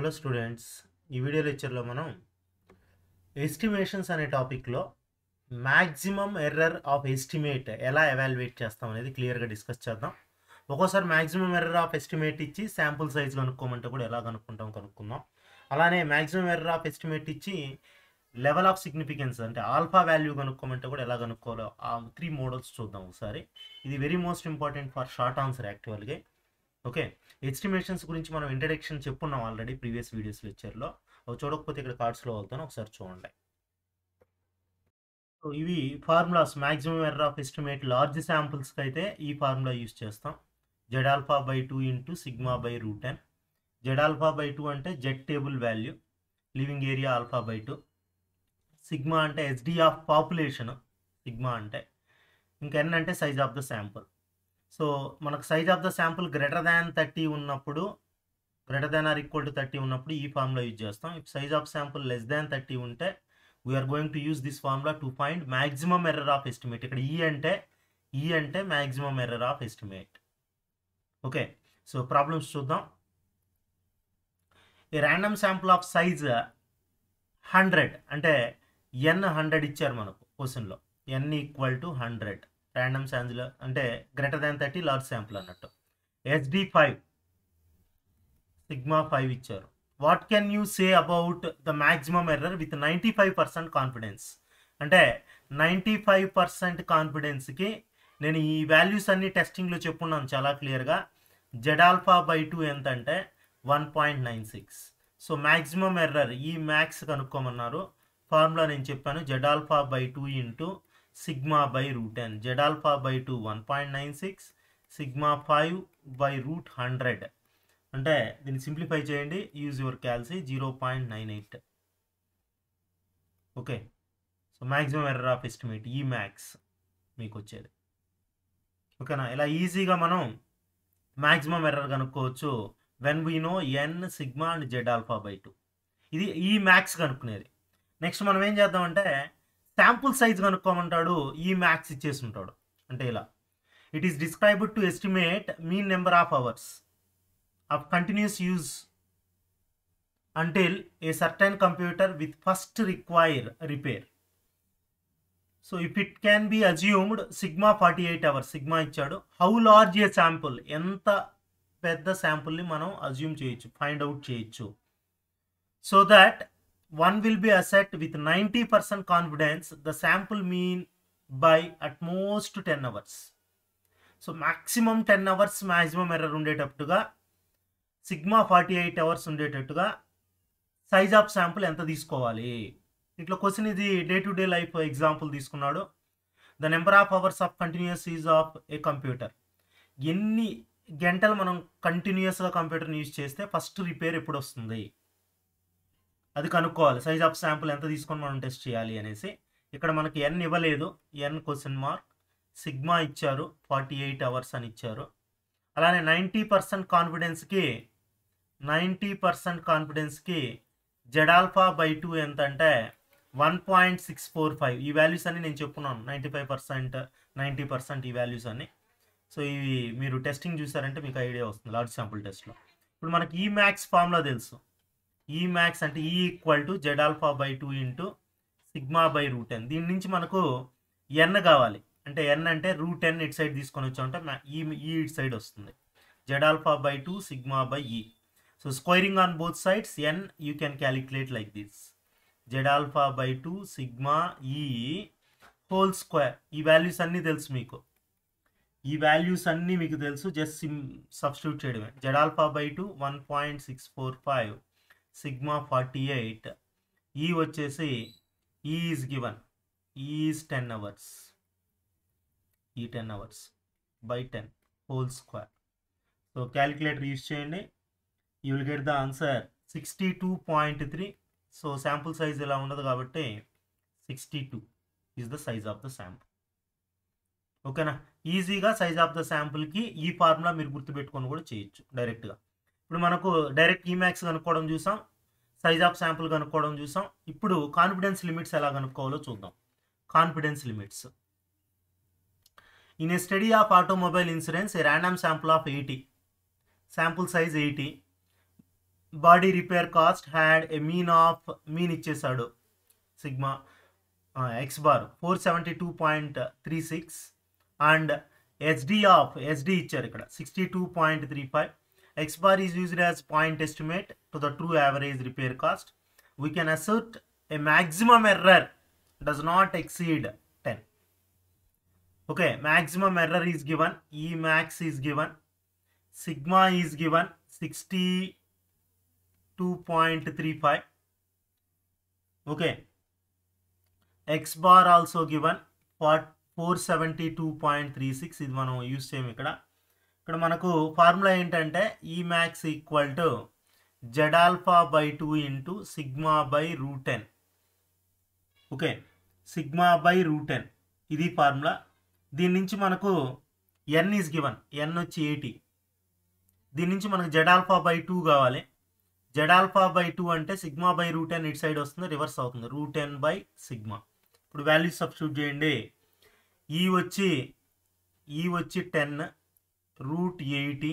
Hello students ఈ video లెక్చర్లో మనం ఎస్టిమేషన్స్ అనే టాపిక్లో మ్యాక్సిమం ఎర్రర్ ఆఫ్ ఎస్టిమేట్ ఎలా ఎవాల్యుయేట్ చేస్తాం అనేది క్లియర్గా డిస్కస్ చేద్దాం ఒక్కోసారి మ్యాక్సిమం ఎర్రర్ ఆఫ్ ఎస్టిమేట్ ఇచ్చి శాంపుల్ సైజ్ కనుక్కోమంటే కూడా ఎలా కనుక్కుంటాం కనుక్కుందాం అలానే మ్యాక్సిమం ఎర్రర్ ఆఫ్ ఎస్టిమేట్ ఇచ్చి లెవెల్ ఆఫ్ సిగ్నిఫికెన్స్ అంటే ఆల్ఫా వాల్యూ కనుక్కోమంటే కూడా ఎలా కనుక్కోవాలో ఆ త్రీ మోడల్స్ చూద్దాం ఒకసారి ఇది very most important for short answer యాక్చువల్గా ఓకే ఎస్టిమేషన్స్ గురించి మనం ఇంట్రడక్షన్ చెప్పున్నాం ఆల్రెడీ ప్రీవియస్ వీడియోస్ లెక్చర్లో అవి చూడకపోతే ఇక్కడ కార్డ్స్లో వస్తాను ఒకసారి చూడండి సో ఇవి formulas maximum error of estimate large శాంపుల్స్కి అయితే ఈ ఫార్ములా యూస్ చేస్తాం Z alpha by two into sigma by root ten Z alpha by two అంటే Z table value leaving area alpha by two sigma అంటే ఎస్డి ఆఫ్ పాపులేషన్ సిగ్మా అంటే ఇంకా N అంటే size of the sample so మనకు size of the sample greater than thirty ఉన్నప్పుడు greater than or equal to thirty ఉన్నప్పుడు ఈ formula use చేస్తాం if size of sample less than thirty ఉంటే we are going to use this formula to find maximum error of estimate ఇక్కడ ఈ e అంటే ఈ e అంటే maximum error of estimate okay so problems చూద్దాం ఈ random sample of size hundred అంటే N hundred ఇచ్చారు మనకు క్వశ్చన్లో N equal to hundred random sample అంటే greater than thirty large sample అన్నట్టు ఎస్డి ఫైవ్ సిగ్మా ఫైవ్ ఇచ్చారు what can you say about the maximum error with ninety five percent confidence అంటే ninety five percent కాన్ఫిడెన్స్కి నేను ఈ values అన్ని టెస్టింగ్లో చెప్పున్నాను చాలా క్లియర్గా జెడాల్ఫా బై టూ ఎంత అంటే one point nine six so maximum error E max కనుక్కోమన్నారు ఫార్ములా నేను చెప్పాను Z alpha by two into sigma by root ten Z alpha by two one point nine six sigma five by root hundred అంటే దీన్ని simplify చేయండి use your calci zero point nine eight okay so maximum error of estimate E max మీకు వచ్చేది ఓకేనా ఇలా ఈజీగా మనం maximum error కనుక్కోవచ్చు when we know N sigma and Z alpha by two ఇది ఈ మ్యాక్స్ కనుక్కునేది నెక్స్ట్ మనం ఏం చేద్దామంటే శాంపుల్ సైజ్ కనుక్కోమంటాడు ఈ మ్యాక్స్ ఇచ్చేసి ఉంటాడు అంటే ఇలా it is described to estimate mean number of hours of continuous use until a certain computer with first require repair so if it can be assumed sigma forty eight hours sigma ఇచ్చాడు how large a sample ఎంత పెద్ద శాంపుల్ని మనం assume చేయొచ్చు find out చేయొచ్చు so that one will be assessed with 90% confidence the sample mean by at most 10 hours. So maximum ten hours maximum error ఉండేటట్టుగా sigma forty eight hours ఉండేటట్టుగా size of sample ఎంత తీసుకోవాలి ఇట్లా question ఇది day to day life example తీసుకున్నాడు the number of hours of continuous is of a computer ఎన్ని గంటలు మనం కంటిన్యూస్గా కంప్యూటర్ని యూజ్ చేస్తే ఫస్ట్ రిపేర్ ఎప్పుడు వస్తుంది అది కనుక్కోవాలి సైజ్ ఆఫ్ శాంపుల్ ఎంత తీసుకొని మనం టెస్ట్ చేయాలి అనేసి ఇక్కడ మనకి ఎన్ ఇవ్వలేదు ఎన్ క్వశ్చన్ మార్క్ సిగ్మా ఇచ్చారు ఫార్టీ ఎయిట్ అవర్స్ అని ఇచ్చారు అలానే నైంటీ పర్సెంట్ కాన్ఫిడెన్స్కి నైంటీ పర్సెంట్ కాన్ఫిడెన్స్కి జడాల్ఫా బై టూ ఎంత అంటే one point six four five ఈ వాల్యూస్ అని నేను చెప్పున్నాను ninety five percent ninety percent ఈ వాల్యూస్ అని సో ఇవి మీరు టెస్టింగ్ చూసారంటే మీకు ఐడియా వస్తుంది లార్జ్ శాంపుల్ టెస్ట్లో ఇప్పుడు మనకి ఈ మ్యాక్స్ ఫామ్లో తెలుసు ఈ e మ్యాక్స్ అంటే E equal to Z alpha by two into sigma by root N దీని నుంచి మనకు ఎన్ కావాలి అంటే ఎన్ అంటే రూట్ ఎన్ ఇటు సైడ్ తీసుకొని వచ్చామంటే ఈ ఈ ఇటు సైడ్ వస్తుంది Z alpha by two sigma by E so squaring on both sides N you can calculate like this Z alpha by two sigma E whole square ఈ వాల్యూస్ అన్నీ తెలుసు మీకు ఈ వాల్యూస్ అన్నీ మీకు తెలుసు జస్ట్ సిమ్ సబ్స్టిట్యూట్ చేయడమే Z alpha by two one point six four five sigma forty eight ఈ e వచ్చేసి is given is ten hours ఈ ten hours by ten whole square so calculator use చేయండి you will get the answer sixty two point three so sample size ఇలా ఉండదు కాబట్టి sixty two is the size of the sample ఓకేనా ఈజీగా size of the శాంపుల్కి ఈ formula మీరు గుర్తుపెట్టుకొని కూడా చేయొచ్చు డైరెక్ట్గా ఇప్పుడు మనకు డైరెక్ట్ ఈమాక్స్ కనుక్కోవడం చూసాం సైజ్ ఆఫ్ శాంపుల్ కనుక్కోవడం చూసాం ఇప్పుడు కాన్ఫిడెన్స్ లిమిట్స్ ఎలా కనుక్కోవాలో చూద్దాం confidence limits in a study of automobile insurance a random sample of eighty sample size eighty body repair cost had a mean of mean ఇచ్చేసాడు sigma X bar four seventy two point three six and SD of SD ఇచ్చారు ఇక్కడ sixty two point three five X bar is used as point estimate to the true average repair cost. We can assert a maximum error does not exceed 10. Okay, maximum error is given, E max is given, sigma is given 62.35. Okay, X bar also given for 472.36 is one మనం use చేయం ఇక్కడ ఇక్కడ మనకు formula ఏంటంటే E max equal to Z alpha by two into sigma by root ten okay sigma by root ten ఇది formula దీని నుంచి మనకు ఎన్ ఈజ్ గివన్ ఎన్ వచ్చి ఎయిటీ దీని నుంచి మనకు జెడ్ ఆల్ఫా బై టూ కావాలి జెడ్ ఆల్ఫా బై టూ అంటే సిగ్మా బై రూట్ టెన్ ఇటు సైడ్ వస్తుంది రివర్స్ అవుతుంది రూట్ టెన్ బై సిగ్మా ఇప్పుడు వాల్యూ సబ్స్టిట్యూట్ చేయండి ఈ e వచ్చి ఈ e వచ్చి ten root eighty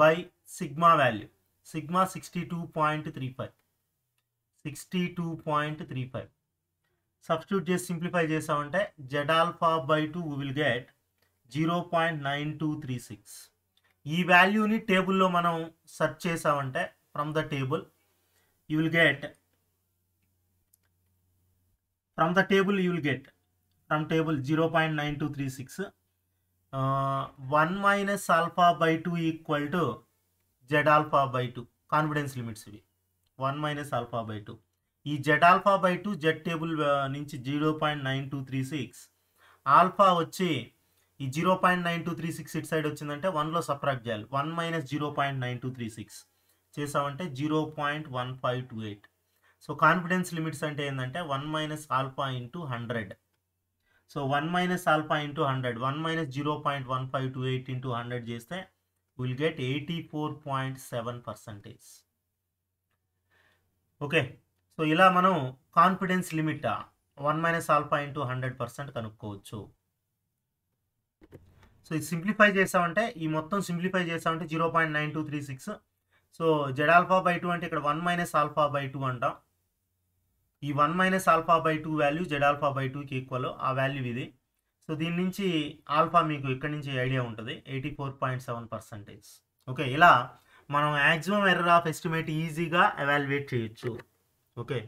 by sigma value sigma sixty two point three five sixty two point three five substitute చేసి సింప్లిఫై చేసామంటే Z alpha by two will get zero point nine two three six ఈ వాల్యూని టేబుల్లో మనం search చేసామంటే from the table you will get from the table you will get from table zero point nine two three six one minus alpha by two equal to Z alpha by two confidence limits ఇవి one minus alpha by two ఈ Z alpha by two Z table నుంచి zero point nine two three six alpha వచ్చి ఈ zero point nine two three six ఇటు side వచ్చిందంటే వన్లో subtract చేయాలి one minus zero point nine two three six చేసామంటే zero point one five two eight so confidence limits అంటే ఏంటంటే one minus alpha into hundred so one minus alpha into hundred one minus zero point one five two eight into hundred చేస్తే will get eighty four point seven percentage okay so ఇలా మనం confidence limit one minus alpha into hundred percent కనుక్కోవచ్చు so ఇది simplify చేసామంటే ఈ మొత్తం simplify చేసామంటే zero point nine two three six so Z alpha by two అంటే ఇక్కడ one minus alpha by two అంటాం ఈ one minus alpha by two value Z alpha by టూకి ఈక్వల్ ఆ వాల్యూ ఇది సో దీని నుంచి ఆల్ఫా మీకు ఇక్కడ నుంచి ఐడియా ఉంటుంది eighty four point seven okay ఇలా మనం యాక్సిమం ఎర్ర ఆఫ్ ఎస్టిమేట్ ఈజీగా అవాల్యుయేట్ చేయొచ్చు ఓకే